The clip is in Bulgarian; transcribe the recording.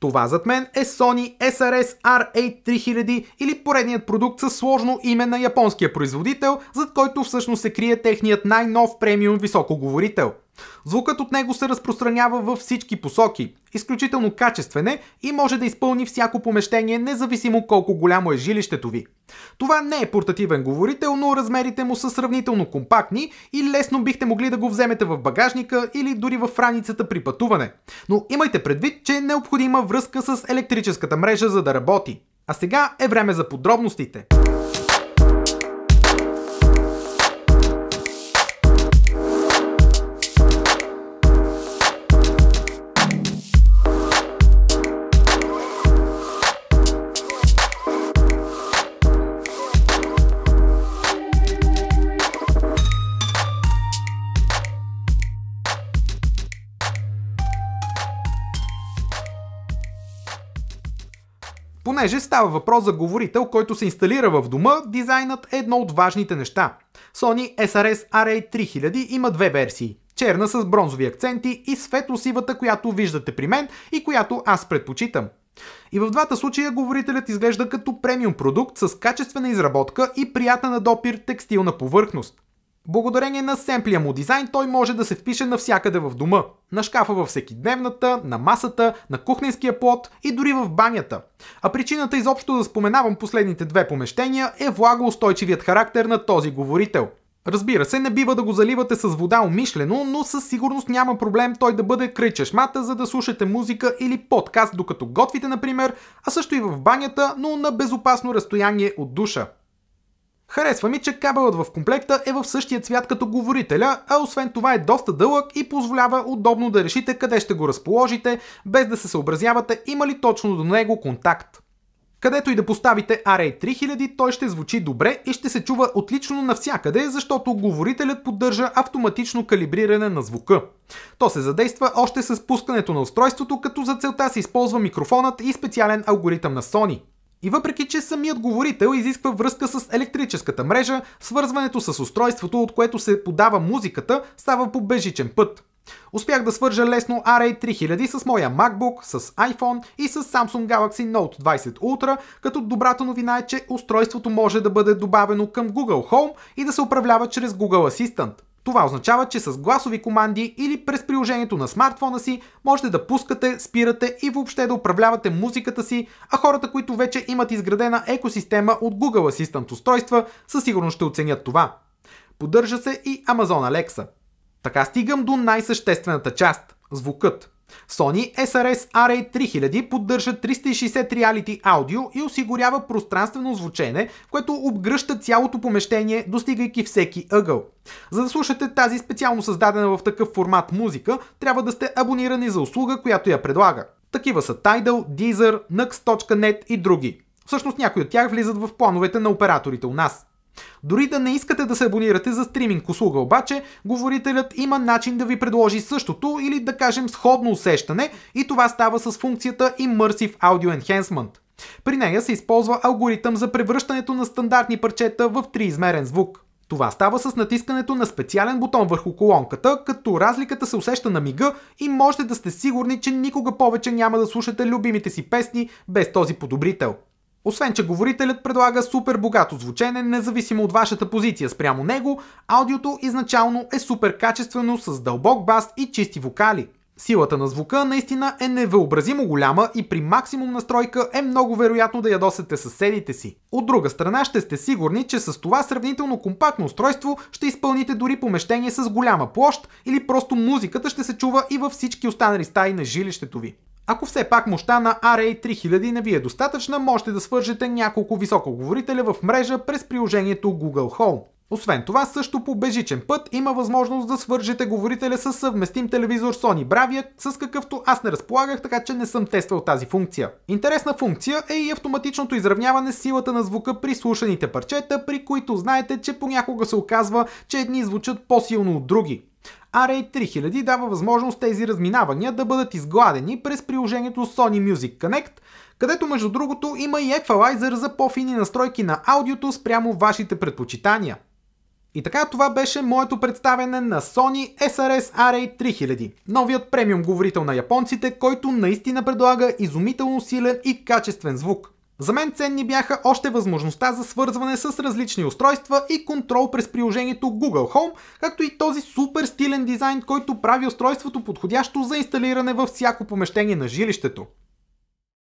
Това зад мен е Sony SRS R83000 или поредният продукт със сложно име на японския производител, зад който всъщност се крие техният най-нов премиум високоговорител – Звукът от него се разпространява във всички посоки, изключително качествен е и може да изпълни всяко помещение, независимо колко голямо е жилището ви. Това не е портативен говорител, но размерите му са сравнително компактни и лесно бихте могли да го вземете в багажника или дори в раницата при пътуване. Но имайте предвид, че е необходима връзка с електрическата мрежа за да работи. А сега е време за подробностите. Понеже става въпрос за говорител, който се инсталира в дома, дизайнът е едно от важните неща. Sony SRS RA3000 има две версии черна с бронзови акценти и светло-сивата, която виждате при мен и която аз предпочитам. И в двата случая говорителят изглежда като премиум продукт с качествена изработка и приятна на допир текстилна повърхност. Благодарение на семплия му дизайн той може да се впише навсякъде в дома. На шкафа във всекидневната, на масата, на кухненския плод и дори в банята. А причината изобщо да споменавам последните две помещения е влагоустойчивият характер на този говорител. Разбира се, не бива да го заливате с вода умишлено, но със сигурност няма проблем той да бъде край чешмата, за да слушате музика или подкаст докато готвите, например, а също и в банята, но на безопасно разстояние от душа. Харесва ми, че кабелът в комплекта е в същия цвят като говорителя, а освен това е доста дълъг и позволява удобно да решите къде ще го разположите, без да се съобразявате има ли точно до него контакт. Където и да поставите ra 3000, той ще звучи добре и ще се чува отлично навсякъде, защото говорителят поддържа автоматично калибриране на звука. То се задейства още с пускането на устройството, като за целта се използва микрофонът и специален алгоритъм на Sony. И въпреки, че самият говорител изисква връзка с електрическата мрежа, свързването с устройството, от което се подава музиката, става по бежичен път. Успях да свържа лесно RA 3000 с моя MacBook, с iPhone и с Samsung Galaxy Note 20 Ultra, като добрата новина е, че устройството може да бъде добавено към Google Home и да се управлява чрез Google Assistant. Това означава, че с гласови команди или през приложението на смартфона си можете да пускате, спирате и въобще да управлявате музиката си, а хората, които вече имат изградена екосистема от Google Assistant устройства, със сигурност ще оценят това. Поддържа се и Amazon Alexa. Така стигам до най-съществената част – звукът. Sony SRS RA3000 поддържа 360 реалити аудио и осигурява пространствено звучене, което обгръща цялото помещение, достигайки всеки ъгъл. За да слушате тази специално създадена в такъв формат музика, трябва да сте абонирани за услуга, която я предлага. Такива са Tidal, Deezer, Nux.net и други. Всъщност някои от тях влизат в плановете на операторите у нас. Дори да не искате да се абонирате за стриминг услуга обаче, говорителят има начин да ви предложи същото или да кажем сходно усещане и това става с функцията Immersive Audio Enhancement. При нея се използва алгоритъм за превръщането на стандартни парчета в триизмерен звук. Това става с натискането на специален бутон върху колонката, като разликата се усеща на мига и можете да сте сигурни, че никога повече няма да слушате любимите си песни без този подобрител. Освен, че говорителят предлага супер богато звучене, независимо от вашата позиция спрямо него, аудиото изначално е супер качествено с дълбок бас и чисти вокали. Силата на звука наистина е невъобразимо голяма и при максимум настройка е много вероятно да ядосате съседите си. От друга страна ще сте сигурни, че с това сравнително компактно устройство ще изпълните дори помещение с голяма площ или просто музиката ще се чува и във всички останали стаи на жилището ви. Ако все пак мощта на RA3000 не ви е достатъчна, можете да свържете няколко високоговорителя в мрежа през приложението Google Home. Освен това, също по бежичен път има възможност да свържете говорителя с съвместим телевизор Sony Bravia, с какъвто аз не разполагах, така че не съм тествал тази функция. Интересна функция е и автоматичното изравняване с силата на звука при слушаните парчета, при които знаете, че понякога се оказва, че едни звучат по-силно от други. RA 3000 дава възможност тези разминавания да бъдат изгладени през приложението Sony Music Connect, където между другото има и еквалайзър за по-фини настройки на аудиото спрямо вашите предпочитания. И така това беше моето представяне на Sony SRS RA 3000, новият премиум говорител на японците, който наистина предлага изумително силен и качествен звук. За мен ценни бяха още възможността за свързване с различни устройства и контрол през приложението Google Home, както и този супер стилен дизайн, който прави устройството подходящо за инсталиране във всяко помещение на жилището.